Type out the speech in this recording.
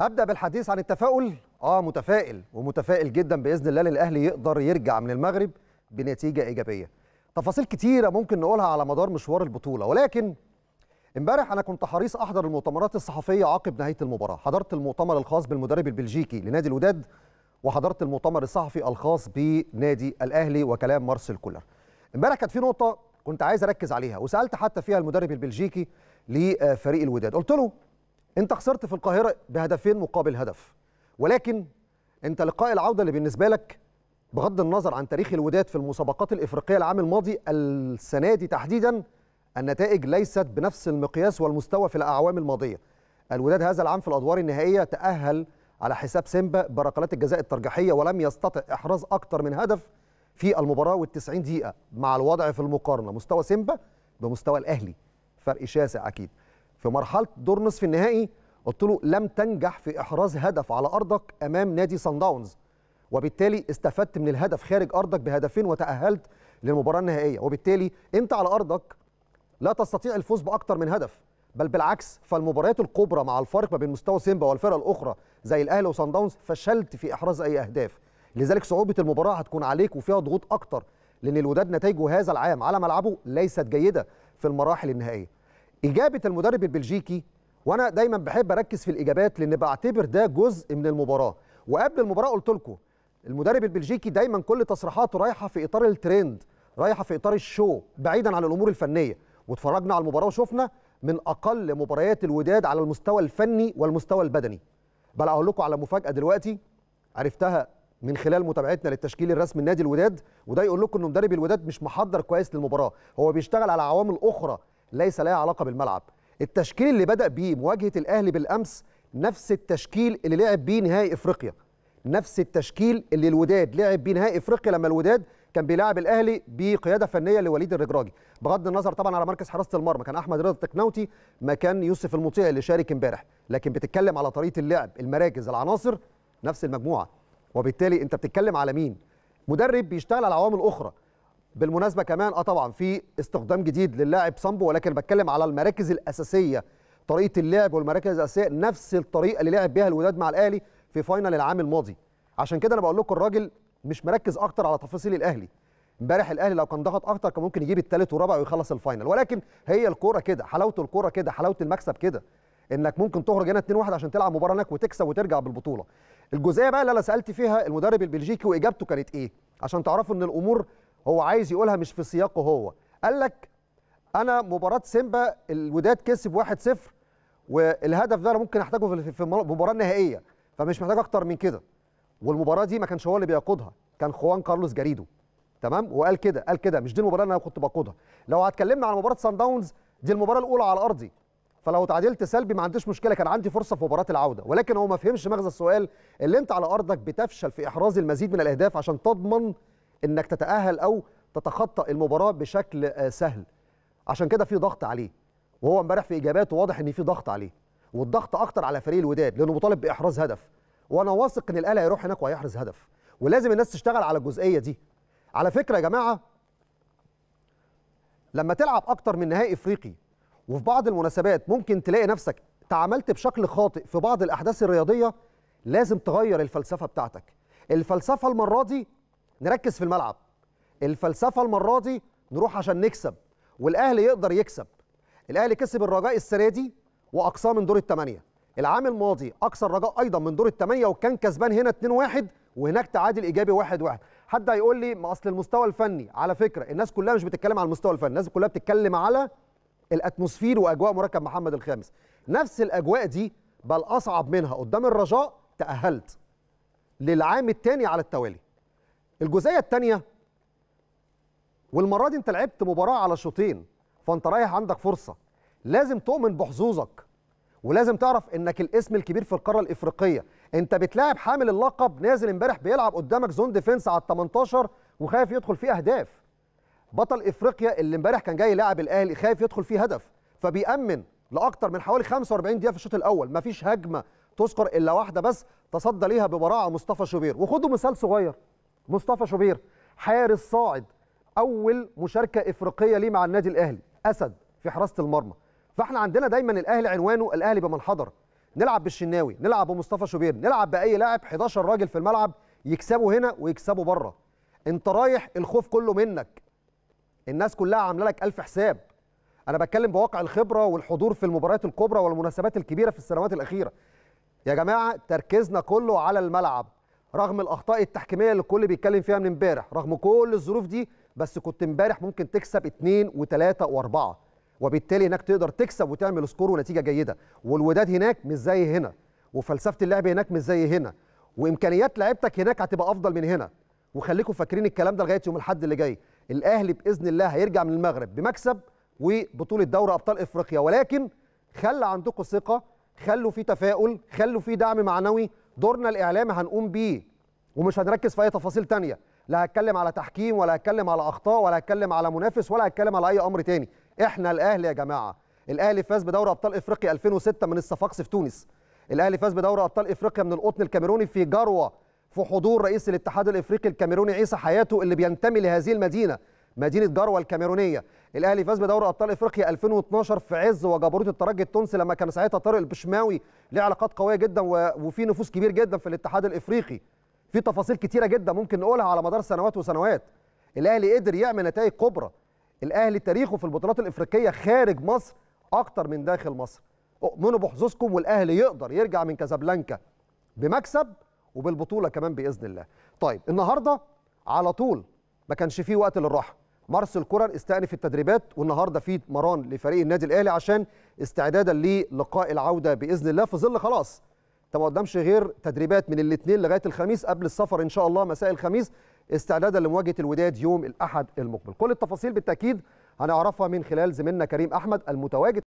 ابدا بالحديث عن التفاؤل اه متفائل ومتفائل جدا باذن الله للاهلي يقدر يرجع من المغرب بنتيجه ايجابيه تفاصيل كتيره ممكن نقولها على مدار مشوار البطوله ولكن امبارح انا كنت حريص احضر المؤتمرات الصحفيه عقب نهايه المباراه حضرت المؤتمر الخاص بالمدرب البلجيكي لنادي الوداد وحضرت المؤتمر الصحفي الخاص بنادي الاهلي وكلام مارسيل كولر امبارح كانت في نقطه كنت عايز اركز عليها وسالت حتى فيها المدرب البلجيكي لفريق الوداد قلت له انت خسرت في القاهره بهدفين مقابل هدف ولكن انت لقاء العوده اللي بالنسبه لك بغض النظر عن تاريخ الوداد في المسابقات الافريقيه العام الماضي السنه دي تحديدا النتائج ليست بنفس المقياس والمستوى في الاعوام الماضيه الوداد هذا العام في الادوار النهائيه تاهل على حساب سيمبا بركلات الجزاء الترجيحيه ولم يستطع احراز اكثر من هدف في المباراه وال90 دقيقه مع الوضع في المقارنه مستوى سيمبا بمستوى الاهلي فرق شاسع اكيد في مرحله دور نصف النهائي قلت له لم تنجح في احراز هدف على ارضك امام نادي صن داونز وبالتالي استفدت من الهدف خارج ارضك بهدفين وتاهلت للمباراه النهائيه وبالتالي انت على ارضك لا تستطيع الفوز باكثر من هدف بل بالعكس فالمباريات الكبرى مع الفارق ما بين مستوى سيمبا والفرق الاخرى زي الاهلي وصن داونز فشلت في احراز اي اهداف لذلك صعوبه المباراه هتكون عليك وفيها ضغوط اكتر لان الوداد نتائجه هذا العام على ملعبه ليست جيده في المراحل النهائيه اجابه المدرب البلجيكي وانا دايما بحب اركز في الاجابات لان بعتبر ده جزء من المباراه وقبل المباراه قلت لكم المدرب البلجيكي دايما كل تصريحاته رايحه في اطار الترند رايحه في اطار الشو بعيدا عن الامور الفنيه واتفرجنا على المباراه وشفنا من اقل مباريات الوداد على المستوى الفني والمستوى البدني بل اقول لكم على مفاجاه دلوقتي عرفتها من خلال متابعتنا للتشكيل الرسمي لنادي الوداد وده يقول لكم ان مدرب الوداد مش محضر كويس للمباراه هو بيشتغل على عوامل اخرى ليس لها علاقه بالملعب التشكيل اللي بدا بيه مواجهه الاهلي بالامس نفس التشكيل اللي لعب بيه نهائي افريقيا نفس التشكيل اللي الوداد لعب بيه نهائي افريقيا لما الوداد كان بيلاعب الاهلي بقياده فنيه لوليد الرجراجي بغض النظر طبعا على مركز حراسه المرمى كان احمد رضا التكناوتي مكان يوسف المطيع اللي شارك امبارح لكن بتتكلم على طريقه اللعب المراكز العناصر نفس المجموعه وبالتالي انت بتتكلم على مين مدرب بيشتغل على عوامل اخرى بالمناسبه كمان اه طبعا في استخدام جديد للاعب سامبو ولكن بتكلم على المراكز الاساسيه طريقه اللعب والمراكز الاساسيه نفس الطريقه اللي لعب بيها الوداد مع الاهلي في فاينل العام الماضي عشان كده انا بقول لكم الراجل مش مركز اكتر على تفاصيل الاهلي امبارح الاهلي لو كان ضغط اكتر كان ممكن يجيب الثالث والرابع ويخلص الفاينل ولكن هي الكوره كده حلاوه الكوره كده حلاوه المكسب كده انك ممكن تخرج هنا 2-1 عشان تلعب مباراه هناك وتكسب وترجع بالبطوله الجزئيه بقى اللي انا سالت فيها المدرب البلجيكي واجابته كانت ايه عشان تعرفوا ان الامور هو عايز يقولها مش في سياقه هو قال لك انا مباراه سيمبا الوداد كسب 1-0 والهدف ده انا ممكن احتاجه في المباراه النهائيه فمش محتاج اكتر من كده والمباراه دي ما كانش هو اللي بيقودها كان خوان كارلوس جاريدو تمام وقال كده قال كده مش دي المباراه اللي انا كنت بقودها لو هتكلمنا على مباراه سان داونز دي المباراه الاولى على ارضي فلو تعادلت سلبي ما عنديش مشكله كان عندي فرصه في مباراه العوده ولكن هو ما فهمش مغزى السؤال اللي انت على ارضك بتفشل في احراز المزيد من الاهداف عشان تضمن انك تتاهل او تتخطى المباراه بشكل آه، سهل عشان كده في ضغط عليه وهو امبارح في اجاباته واضح ان في ضغط عليه والضغط اكتر على فريق الوداد لانه مطالب باحراز هدف وانا واثق ان الاهلي هيروح هناك وهيحرز هدف ولازم الناس تشتغل على الجزئيه دي على فكره يا جماعه لما تلعب اكتر من نهائي افريقي وفي بعض المناسبات ممكن تلاقي نفسك تعاملت بشكل خاطئ في بعض الاحداث الرياضيه لازم تغير الفلسفه بتاعتك الفلسفه المره دي نركز في الملعب الفلسفه المره دي نروح عشان نكسب والاهلي يقدر يكسب الاهلي كسب الرجاء السنه دي واقصاه من دور الثمانيه العام الماضي اقصى الرجاء ايضا من دور الثمانيه وكان كسبان هنا 2-1 وهناك تعادل ايجابي 1-1 حد هيقول لي ما اصل المستوى الفني على فكره الناس كلها مش بتتكلم على المستوى الفني الناس كلها بتتكلم على الاتموسفير واجواء مركب محمد الخامس نفس الاجواء دي بل اصعب منها قدام الرجاء تاهلت للعام الثاني على التوالي الجزئيه الثانيه والمره دي انت لعبت مباراه على شوطين فانت رايح عندك فرصه لازم تؤمن بحظوظك ولازم تعرف انك الاسم الكبير في القاره الافريقيه انت بتلاعب حامل اللقب نازل امبارح بيلعب قدامك زون ديفنس على ال 18 وخايف يدخل فيه اهداف بطل افريقيا اللي امبارح كان جاي لاعب الاهلي خايف يدخل فيه هدف فبيامن لاكتر من حوالي 45 دقيقه في الشوط الاول مفيش هجمه تذكر الا واحده بس تصدى ليها ببراعه مصطفى شوبير وخدوا مثال صغير مصطفى شوبير حارس صاعد اول مشاركه افريقيه ليه مع النادي الاهلي اسد في حراسه المرمى فاحنا عندنا دايما الاهلي عنوانه الاهلي بمن حضر نلعب بالشناوي نلعب بمصطفى شوبير نلعب باي لاعب 11 راجل في الملعب يكسبوا هنا ويكسبوا بره انت رايح الخوف كله منك الناس كلها عامله لك الف حساب انا بتكلم بواقع الخبره والحضور في المباريات الكبرى والمناسبات الكبيره في السنوات الاخيره يا جماعه تركيزنا كله على الملعب رغم الاخطاء التحكيميه اللي الكل بيتكلم فيها من امبارح رغم كل الظروف دي بس كنت امبارح ممكن تكسب 2 و3 و4 وبالتالي هناك تقدر تكسب وتعمل سكور ونتيجه جيده والوداد هناك مش زي هنا وفلسفه اللعب هناك مش زي هنا وامكانيات لعيبتك هناك هتبقى افضل من هنا وخليكم فاكرين الكلام ده لغايه يوم الاحد اللي جاي الاهلي باذن الله هيرجع من المغرب بمكسب وبطوله دوري ابطال افريقيا ولكن خلى عندكم ثقه خلوا في تفاؤل خلوا في دعم معنوي دورنا الاعلامي هنقوم بيه ومش هنركز في اي تفاصيل تانية لا هتكلم على تحكيم ولا هتكلم على اخطاء ولا هتكلم على منافس ولا هتكلم على اي امر تاني احنا الاهلي يا جماعه الاهلي فاز بدوري ابطال افريقيا 2006 من الصفاقس في تونس الاهلي فاز بدوري ابطال افريقيا من القطن الكاميروني في جروه في حضور رئيس الاتحاد الافريقي الكاميروني عيسى حياته اللي بينتمي لهذه المدينه مدينه جروه الكاميرونيه الاهلي فاز بدوري ابطال افريقيا 2012 في عز وجبروت الترجي التونسي لما كان ساعتها طارق البشماوي ليه علاقات قويه جدا وفي نفوس كبير جدا في الاتحاد الافريقي في تفاصيل كتيره جدا ممكن نقولها على مدار سنوات وسنوات الاهلي قدر يعمل نتائج كبرى الاهلي تاريخه في البطولات الافريقيه خارج مصر اكتر من داخل مصر اؤمنوا بحظوظكم والاهلي يقدر يرجع من كازابلانكا بمكسب وبالبطوله كمان باذن الله طيب النهارده على طول ما كانش فيه وقت للراحه مارسيل كولر استأنف التدريبات والنهارده في مران لفريق النادي الاهلي عشان استعدادا للقاء العوده باذن الله في ظل خلاص انت ما قدامش غير تدريبات من الاثنين لغايه الخميس قبل السفر ان شاء الله مساء الخميس استعدادا لمواجهه الوداد يوم الاحد المقبل كل التفاصيل بالتاكيد هنعرفها من خلال زميلنا كريم احمد المتواجد